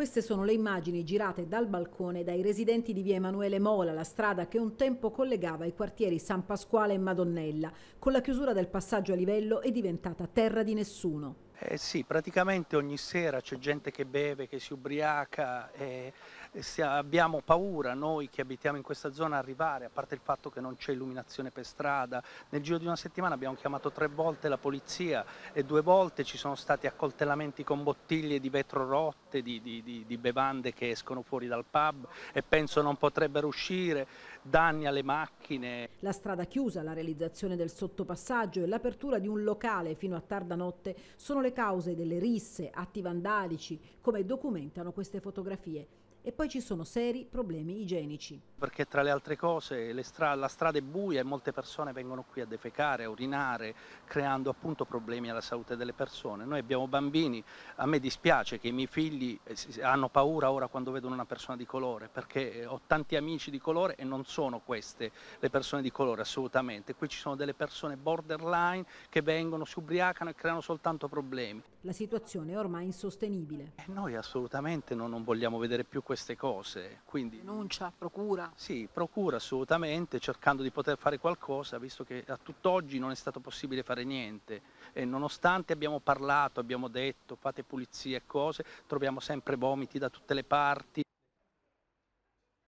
Queste sono le immagini girate dal balcone dai residenti di via Emanuele Mola, la strada che un tempo collegava i quartieri San Pasquale e Madonnella. Con la chiusura del passaggio a livello è diventata terra di nessuno. Eh sì, praticamente ogni sera c'è gente che beve, che si ubriaca, eh, abbiamo paura noi che abitiamo in questa zona arrivare, a parte il fatto che non c'è illuminazione per strada. Nel giro di una settimana abbiamo chiamato tre volte la polizia e due volte ci sono stati accoltellamenti con bottiglie di vetro rotte, di, di, di, di bevande che escono fuori dal pub e penso non potrebbero uscire, danni alle macchine. La strada chiusa, la realizzazione del sottopassaggio e l'apertura di un locale fino a tarda notte sono le cause delle risse, atti vandalici, come documentano queste fotografie e poi ci sono seri problemi igienici. Perché tra le altre cose le stra la strada è buia e molte persone vengono qui a defecare, a urinare, creando appunto problemi alla salute delle persone. Noi abbiamo bambini, a me dispiace che i miei figli eh, hanno paura ora quando vedono una persona di colore, perché eh, ho tanti amici di colore e non sono queste le persone di colore assolutamente. Qui ci sono delle persone borderline che vengono, si ubriacano e creano soltanto problemi. La situazione è ormai insostenibile. Eh, noi assolutamente non, non vogliamo vedere più queste cose. Quindi... Denuncia, procura? Sì, procura assolutamente, cercando di poter fare qualcosa, visto che a tutt'oggi non è stato possibile fare niente. E nonostante abbiamo parlato, abbiamo detto, fate pulizie e cose, troviamo sempre vomiti da tutte le parti.